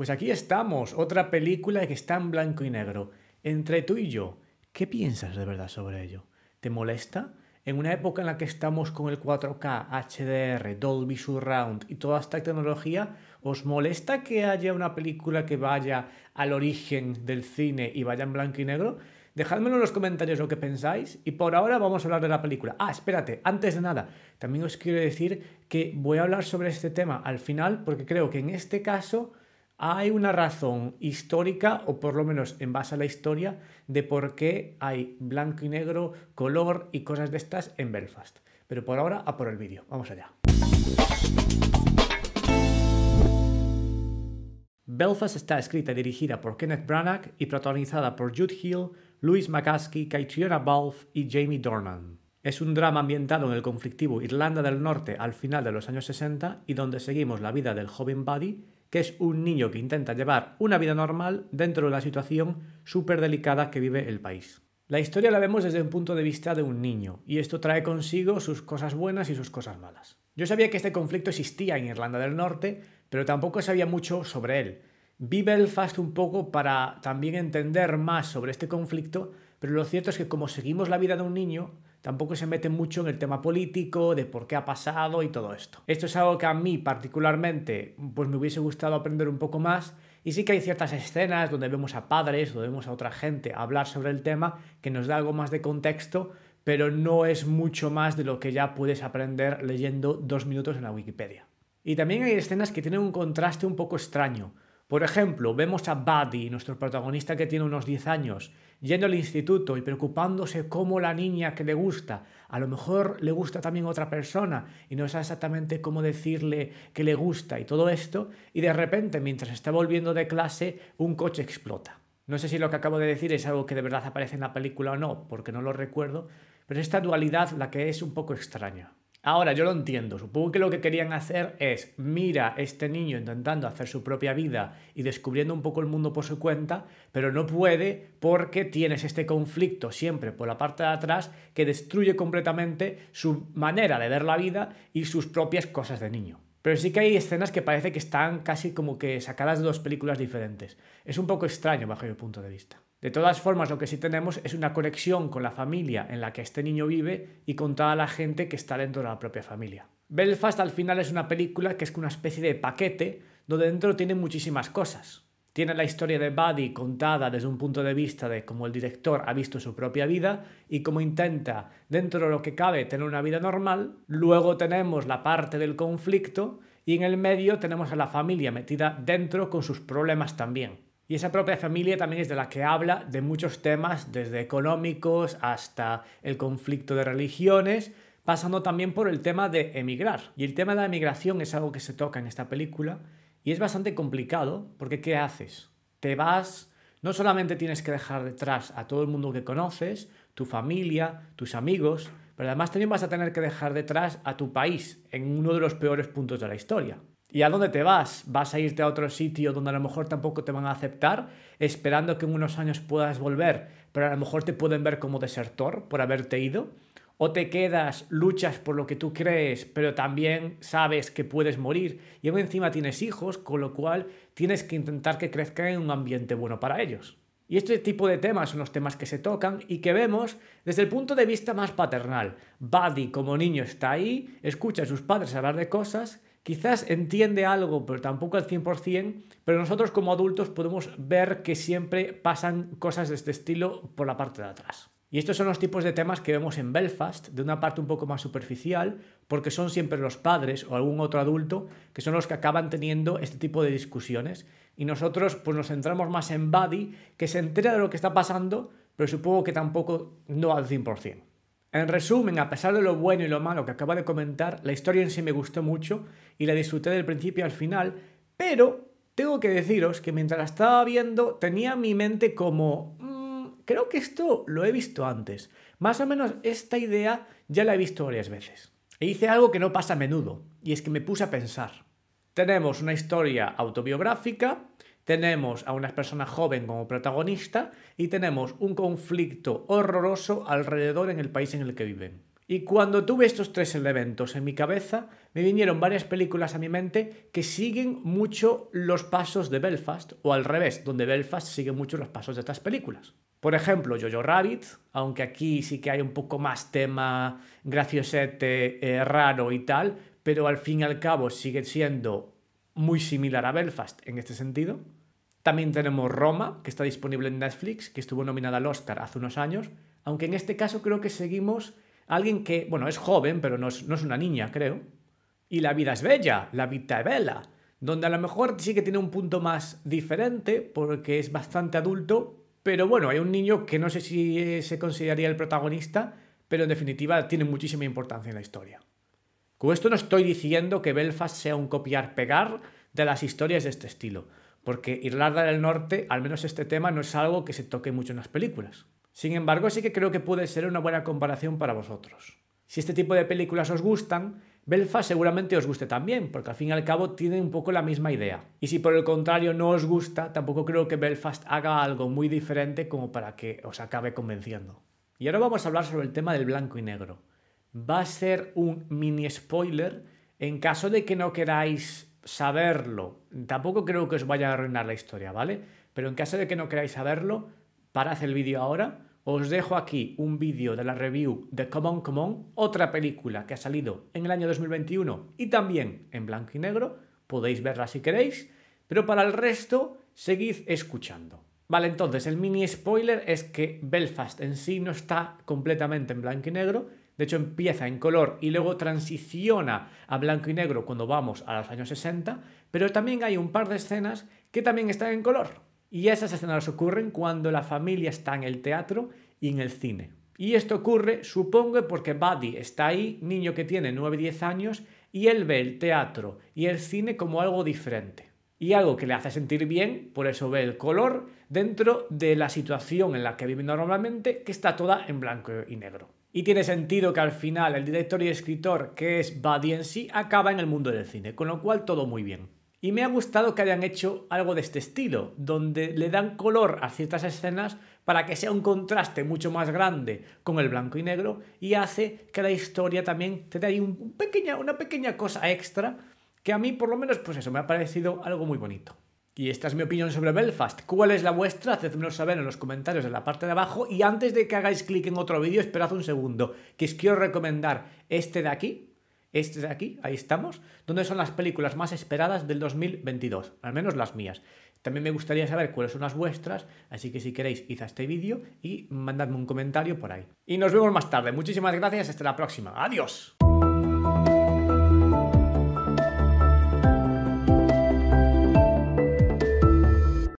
Pues aquí estamos, otra película que está en blanco y negro. Entre tú y yo, ¿qué piensas de verdad sobre ello? ¿Te molesta? En una época en la que estamos con el 4K, HDR, Dolby Surround y toda esta tecnología, ¿os molesta que haya una película que vaya al origen del cine y vaya en blanco y negro? Dejadmelo en los comentarios lo que pensáis y por ahora vamos a hablar de la película. Ah, espérate, antes de nada, también os quiero decir que voy a hablar sobre este tema al final porque creo que en este caso hay una razón histórica, o por lo menos en base a la historia, de por qué hay blanco y negro, color y cosas de estas en Belfast. Pero por ahora, a por el vídeo. Vamos allá. Belfast está escrita y dirigida por Kenneth Branagh y protagonizada por Jude Hill, Louis McCaskey, Caitriona Balfe y Jamie Dornan. Es un drama ambientado en el conflictivo Irlanda del Norte al final de los años 60 y donde seguimos la vida del joven Buddy, que es un niño que intenta llevar una vida normal dentro de la situación súper delicada que vive el país. La historia la vemos desde un punto de vista de un niño, y esto trae consigo sus cosas buenas y sus cosas malas. Yo sabía que este conflicto existía en Irlanda del Norte, pero tampoco sabía mucho sobre él. Vi Belfast un poco para también entender más sobre este conflicto, pero lo cierto es que como seguimos la vida de un niño, tampoco se mete mucho en el tema político, de por qué ha pasado y todo esto. Esto es algo que a mí particularmente pues me hubiese gustado aprender un poco más y sí que hay ciertas escenas donde vemos a padres, donde vemos a otra gente hablar sobre el tema que nos da algo más de contexto, pero no es mucho más de lo que ya puedes aprender leyendo dos minutos en la Wikipedia. Y también hay escenas que tienen un contraste un poco extraño. Por ejemplo, vemos a Buddy, nuestro protagonista que tiene unos 10 años, yendo al instituto y preocupándose cómo la niña que le gusta, a lo mejor le gusta también otra persona y no sabe exactamente cómo decirle que le gusta y todo esto, y de repente mientras está volviendo de clase, un coche explota. No sé si lo que acabo de decir es algo que de verdad aparece en la película o no, porque no lo recuerdo, pero esta dualidad la que es un poco extraña. Ahora, yo lo entiendo. Supongo que lo que querían hacer es, mira, este niño intentando hacer su propia vida y descubriendo un poco el mundo por su cuenta, pero no puede porque tienes este conflicto siempre por la parte de atrás que destruye completamente su manera de ver la vida y sus propias cosas de niño. Pero sí que hay escenas que parece que están casi como que sacadas de dos películas diferentes. Es un poco extraño bajo mi punto de vista. De todas formas, lo que sí tenemos es una conexión con la familia en la que este niño vive y con toda la gente que está dentro de la propia familia. Belfast al final es una película que es una especie de paquete donde dentro tiene muchísimas cosas. Tiene la historia de Buddy contada desde un punto de vista de cómo el director ha visto su propia vida y cómo intenta, dentro de lo que cabe, tener una vida normal. Luego tenemos la parte del conflicto y en el medio tenemos a la familia metida dentro con sus problemas también. Y esa propia familia también es de la que habla de muchos temas, desde económicos hasta el conflicto de religiones, pasando también por el tema de emigrar. Y el tema de la emigración es algo que se toca en esta película y es bastante complicado porque ¿qué haces? Te vas, no solamente tienes que dejar detrás a todo el mundo que conoces, tu familia, tus amigos, pero además también vas a tener que dejar detrás a tu país en uno de los peores puntos de la historia. ¿Y a dónde te vas? ¿Vas a irte a otro sitio donde a lo mejor tampoco te van a aceptar, esperando que en unos años puedas volver, pero a lo mejor te pueden ver como desertor por haberte ido? o te quedas, luchas por lo que tú crees, pero también sabes que puedes morir y aún encima tienes hijos, con lo cual tienes que intentar que crezcan en un ambiente bueno para ellos. Y este tipo de temas son los temas que se tocan y que vemos desde el punto de vista más paternal. Buddy como niño está ahí, escucha a sus padres hablar de cosas, quizás entiende algo, pero tampoco al 100%, pero nosotros como adultos podemos ver que siempre pasan cosas de este estilo por la parte de atrás. Y estos son los tipos de temas que vemos en Belfast, de una parte un poco más superficial, porque son siempre los padres o algún otro adulto que son los que acaban teniendo este tipo de discusiones. Y nosotros pues nos centramos más en Buddy, que se entera de lo que está pasando, pero supongo que tampoco no al 100%. En resumen, a pesar de lo bueno y lo malo que acaba de comentar, la historia en sí me gustó mucho y la disfruté del principio al final, pero tengo que deciros que mientras la estaba viendo tenía mi mente como Creo que esto lo he visto antes. Más o menos esta idea ya la he visto varias veces. E hice algo que no pasa a menudo, y es que me puse a pensar. Tenemos una historia autobiográfica, tenemos a una persona joven como protagonista y tenemos un conflicto horroroso alrededor en el país en el que viven. Y cuando tuve estos tres elementos en mi cabeza, me vinieron varias películas a mi mente que siguen mucho los pasos de Belfast, o al revés, donde Belfast sigue mucho los pasos de estas películas. Por ejemplo, Jojo Rabbit, aunque aquí sí que hay un poco más tema graciosete, eh, raro y tal, pero al fin y al cabo sigue siendo muy similar a Belfast en este sentido. También tenemos Roma, que está disponible en Netflix, que estuvo nominada al Oscar hace unos años, aunque en este caso creo que seguimos a alguien que, bueno, es joven, pero no es, no es una niña, creo. Y La vida es bella, La vida es bella, donde a lo mejor sí que tiene un punto más diferente porque es bastante adulto, pero bueno, hay un niño que no sé si eh, se consideraría el protagonista, pero en definitiva tiene muchísima importancia en la historia. Con esto no estoy diciendo que Belfast sea un copiar-pegar de las historias de este estilo, porque Irlanda del Norte, al menos este tema, no es algo que se toque mucho en las películas. Sin embargo, sí que creo que puede ser una buena comparación para vosotros. Si este tipo de películas os gustan, Belfast seguramente os guste también, porque al fin y al cabo tiene un poco la misma idea. Y si por el contrario no os gusta, tampoco creo que Belfast haga algo muy diferente como para que os acabe convenciendo. Y ahora vamos a hablar sobre el tema del blanco y negro. Va a ser un mini spoiler en caso de que no queráis saberlo. Tampoco creo que os vaya a arruinar la historia, ¿vale? Pero en caso de que no queráis saberlo, parad el vídeo ahora os dejo aquí un vídeo de la review de Common Common, otra película que ha salido en el año 2021 y también en blanco y negro. Podéis verla si queréis, pero para el resto, seguid escuchando. Vale, entonces el mini spoiler es que Belfast en sí no está completamente en blanco y negro. De hecho, empieza en color y luego transiciona a blanco y negro cuando vamos a los años 60, pero también hay un par de escenas que también están en color. Y esas escenas ocurren cuando la familia está en el teatro y en el cine. Y esto ocurre, supongo, porque Buddy está ahí, niño que tiene 9-10 años, y él ve el teatro y el cine como algo diferente. Y algo que le hace sentir bien, por eso ve el color, dentro de la situación en la que vive normalmente, que está toda en blanco y negro. Y tiene sentido que al final el director y escritor, que es Buddy en sí, acaba en el mundo del cine, con lo cual todo muy bien. Y me ha gustado que hayan hecho algo de este estilo, donde le dan color a ciertas escenas para que sea un contraste mucho más grande con el blanco y negro y hace que la historia también te dé ahí una pequeña cosa extra que a mí por lo menos pues eso me ha parecido algo muy bonito. Y esta es mi opinión sobre Belfast. ¿Cuál es la vuestra? Hacedmelo saber en los comentarios en la parte de abajo. Y antes de que hagáis clic en otro vídeo, esperad un segundo, que os quiero recomendar este de aquí, este de aquí, ahí estamos, donde son las películas más esperadas del 2022, al menos las mías. También me gustaría saber cuáles son las vuestras, así que si queréis, id este vídeo y mandadme un comentario por ahí. Y nos vemos más tarde. Muchísimas gracias, hasta la próxima. Adiós.